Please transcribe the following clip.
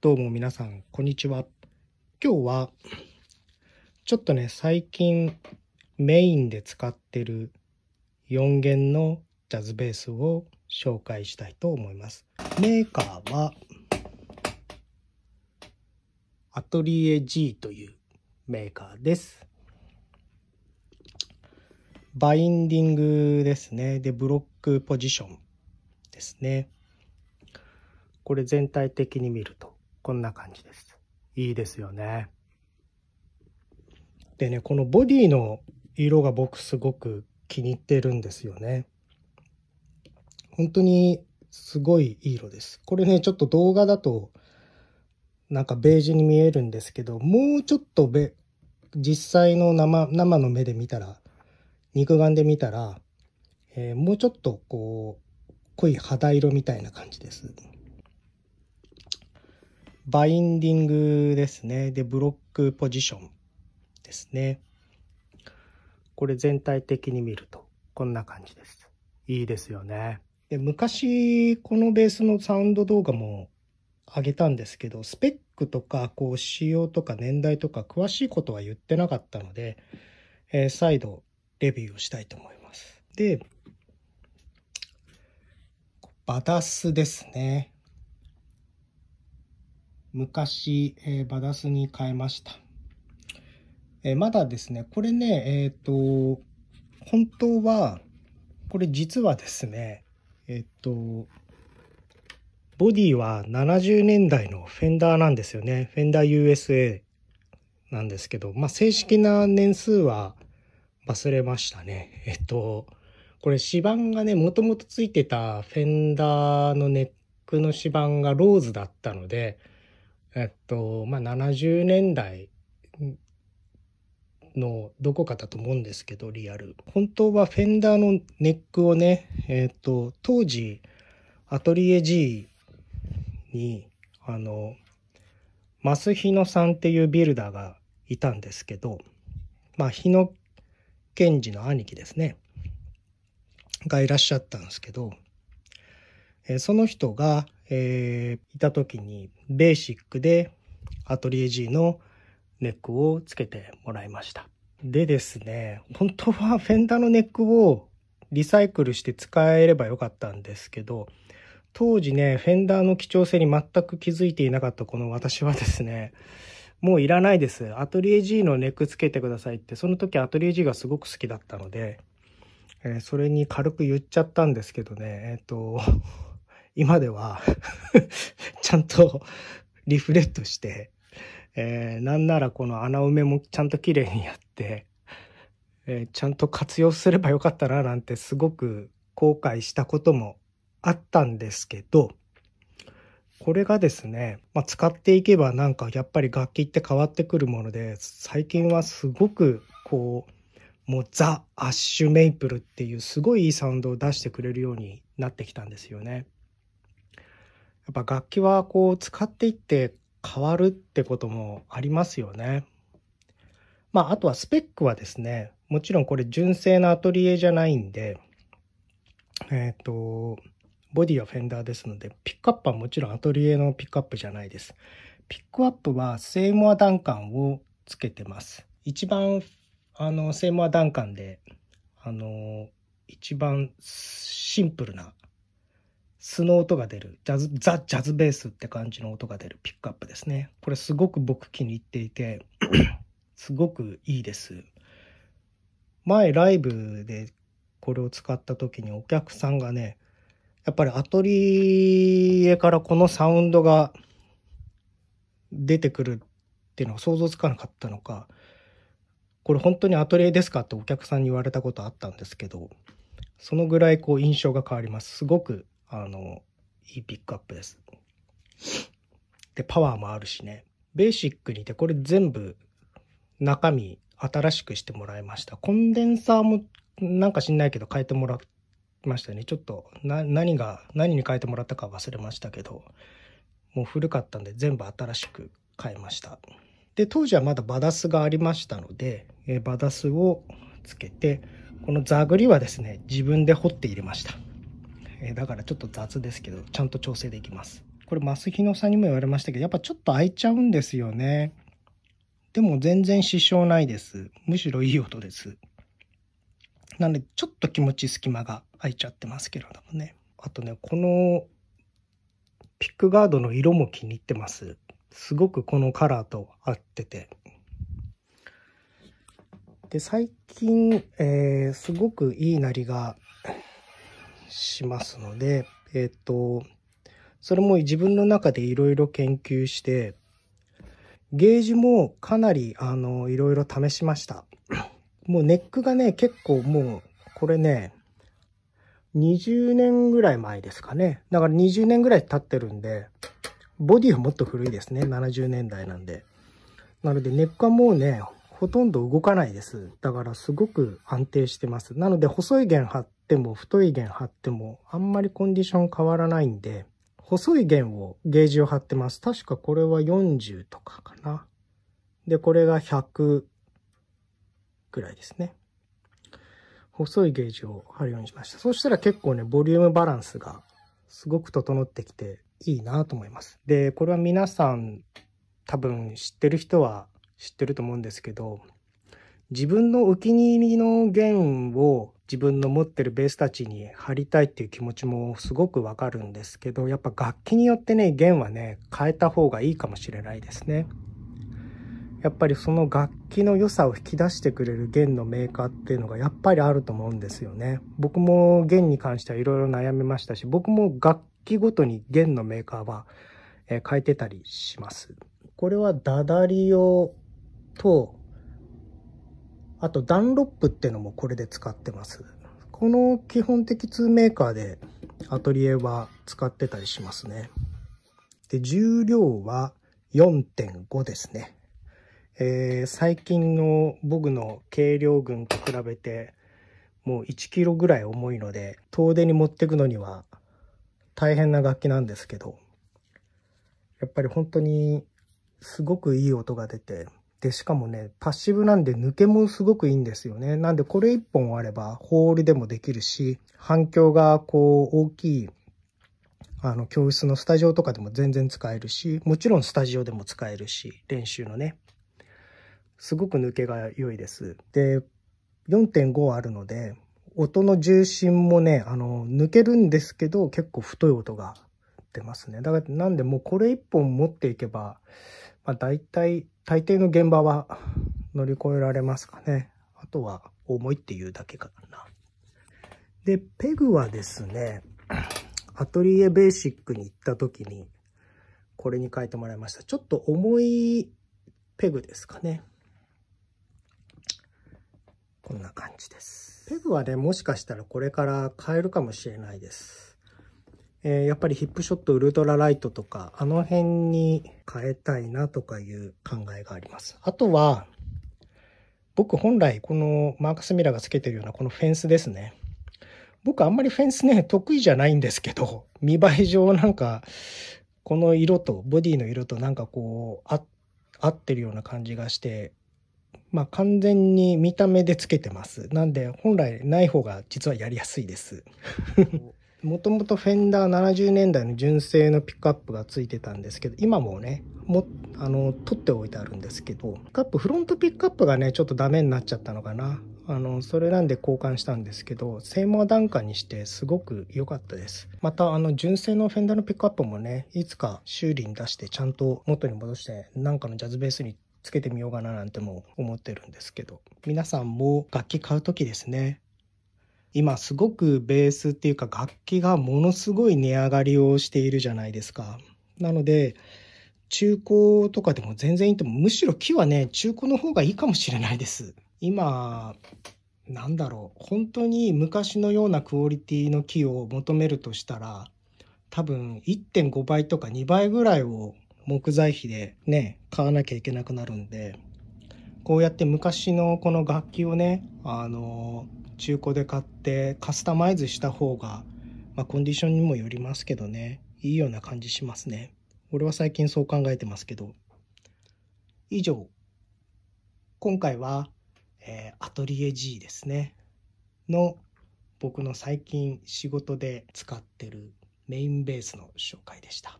どうも皆さん、こんにちは。今日は、ちょっとね、最近メインで使ってる4弦のジャズベースを紹介したいと思います。メーカーは、アトリエ G というメーカーです。バインディングですね。で、ブロックポジションですね。これ全体的に見るとこんな感じです。いいですよね。でね、このボディの色が僕すごく気に入ってるんですよね。本当にすごいいい色です。これね、ちょっと動画だとなんかベージュに見えるんですけど、もうちょっとべ実際の生生の目で見たら、肉眼で見たら、えー、もうちょっとこう濃い肌色みたいな感じです。バインディングですね。で、ブロックポジションですね。これ全体的に見ると、こんな感じです。いいですよね。で、昔、このベースのサウンド動画も上げたんですけど、スペックとか、こう、仕様とか年代とか、詳しいことは言ってなかったので、えー、再度、レビューをしたいと思います。で、バダスですね。昔、えー、バダスに変えました。えー、まだですね、これね、えっ、ー、と、本当は、これ実はですね、えっ、と、ボディは70年代のフェンダーなんですよね。フェンダー USA なんですけど、まあ、正式な年数は忘れましたね。えっと、これ指板がね、もともとついてたフェンダーのネックの指板がローズだったので、えっと、まあ、70年代のどこかだと思うんですけど、リアル。本当はフェンダーのネックをね、えっと、当時、アトリエ G に、あの、マスヒノさんっていうビルダーがいたんですけど、まあ、日野賢治の兄貴ですね、がいらっしゃったんですけど、えその人が、えー、いた時に、ベーシックでアトリエ G のネックをつけてもらいました。でですね、本当はフェンダーのネックをリサイクルして使えればよかったんですけど、当時ね、フェンダーの貴重性に全く気づいていなかったこの私はですね、もういらないです。アトリエ G のネックつけてくださいって、その時アトリエ G がすごく好きだったので、えー、それに軽く言っちゃったんですけどね、えっ、ー、と、今では ちゃんとリフレットして、えー、なんならこの穴埋めもちゃんと綺麗にやって、えー、ちゃんと活用すればよかったななんてすごく後悔したこともあったんですけど、これがですね、まあ、使っていけばなんかやっぱり楽器って変わってくるもので、最近はすごくこう、もうザ・アッシュメイプルっていうすごいいいサウンドを出してくれるようになってきたんですよね。っぱ楽器はこう使っていって変わるってこともありますよね。まあ、あとはスペックはですね、もちろんこれ純正のアトリエじゃないんで、えっ、ー、と、ボディはフェンダーですので、ピックアップはもちろんアトリエのピックアップじゃないです。ピックアップはセイモアダンカンをつけてます。一番、あの、セイモアダンカンで、あの、一番シンプルな素の音が出る、ジャズ、ザ・ジャズベースって感じの音が出るピックアップですね。これすごく僕気に入っていて、すごくいいです。前ライブでこれを使った時にお客さんがね、やっぱりアトリエからこのサウンドが出てくるっていうのが想像つかなかったのか、これ本当にアトリエですかってお客さんに言われたことあったんですけど、そのぐらいこう印象が変わります。すごくあの、いいピックアップです。で、パワーもあるしね。ベーシックにて、これ全部中身新しくしてもらいました。コンデンサーもなんか知んないけど変えてもらいましたね。ちょっとな、何が、何に変えてもらったか忘れましたけど、もう古かったんで全部新しく変えました。で、当時はまだバダスがありましたので、えバダスをつけて、このザグリはですね、自分で掘って入れました。えだからちょっと雑ですけどちゃんと調整できますこれマスヒノさんにも言われましたけどやっぱちょっと開いちゃうんですよねでも全然支障ないですむしろいい音ですなのでちょっと気持ち隙間が空いちゃってますけれどもねあとねこのピックガードの色も気に入ってますすごくこのカラーと合っててで最近、えー、すごくいいなりがしますので、えっ、ー、と、それも自分の中でいろいろ研究して、ゲージもかなり、あの、いろいろ試しました。もうネックがね、結構もう、これね、20年ぐらい前ですかね。だから20年ぐらい経ってるんで、ボディはもっと古いですね。70年代なんで。なのでネックはもうね、ほとんど動かないです。だからすごく安定してます。なので細い弦張っても太い弦張ってもあんまりコンディション変わらないんで、細い弦を、ゲージを張ってます。確かこれは40とかかな。で、これが100ぐらいですね。細いゲージを張るようにしました。そしたら結構ね、ボリュームバランスがすごく整ってきていいなと思います。で、これは皆さん多分知ってる人は知ってると思うんですけど、自分のお気に入りの弦を自分の持ってるベースたちに貼りたいっていう気持ちもすごくわかるんですけど、やっぱ楽器によってね、弦はね、変えた方がいいかもしれないですね。やっぱりその楽器の良さを引き出してくれる弦のメーカーっていうのがやっぱりあると思うんですよね。僕も弦に関してはいろいろ悩みましたし、僕も楽器ごとに弦のメーカーは変えてたりします。これはダダリオと、あとダンロップってのもこれで使ってます。この基本的2メーカーでアトリエは使ってたりしますね。で、重量は4.5ですね。えー、最近の僕の軽量群と比べてもう1キロぐらい重いので遠出に持ってくのには大変な楽器なんですけどやっぱり本当にすごくいい音が出てで、しかもね、パッシブなんで抜けもすごくいいんですよね。なんでこれ一本あればホールでもできるし、反響がこう大きい、あの、教室のスタジオとかでも全然使えるし、もちろんスタジオでも使えるし、練習のね。すごく抜けが良いです。で、4.5あるので、音の重心もね、あの、抜けるんですけど、結構太い音が出ますね。だから、なんでもうこれ一本持っていけば、まあ、大体、大抵の現場は乗り越えられますかね。あとは、重いっていうだけかな。で、ペグはですね、アトリエベーシックに行った時に、これに変えてもらいました。ちょっと重いペグですかね。こんな感じです。ペグはね、もしかしたらこれから変えるかもしれないです。えー、やっぱりヒップショットウルトラライトとか、あの辺に変えたいなとかいう考えがあります。あとは、僕本来このマーカスミラーがつけてるようなこのフェンスですね。僕あんまりフェンスね、得意じゃないんですけど、見栄え上なんか、この色と、ボディの色となんかこう、合ってるような感じがして、まあ完全に見た目でつけてます。なんで本来ない方が実はやりやすいです。もともとフェンダー70年代の純正のピックアップがついてたんですけど、今もね、も、あの、取っておいてあるんですけど、カップ、フロントピックアップがね、ちょっとダメになっちゃったのかな。あの、それなんで交換したんですけど、性能段階にしてすごく良かったです。また、あの、純正のフェンダーのピックアップもね、いつか修理に出してちゃんと元に戻して、なんかのジャズベースにつけてみようかななんても思ってるんですけど、皆さんも楽器買う時ですね、今すごくベースっていうか楽器がものすごい値上がりをしているじゃないですか。なので、中古とかでも全然いいと思う。むしろ木はね、中古の方がいいかもしれないです。今、なんだろう。本当に昔のようなクオリティの木を求めるとしたら、多分1.5倍とか2倍ぐらいを木材費でね、買わなきゃいけなくなるんで、こうやって昔のこの楽器をね、あの、中古で買ってカスタマイズした方が、まあ、コンディションにもよりますけどね、いいような感じしますね。俺は最近そう考えてますけど。以上。今回は、えー、アトリエ G ですね。の、僕の最近仕事で使ってるメインベースの紹介でした。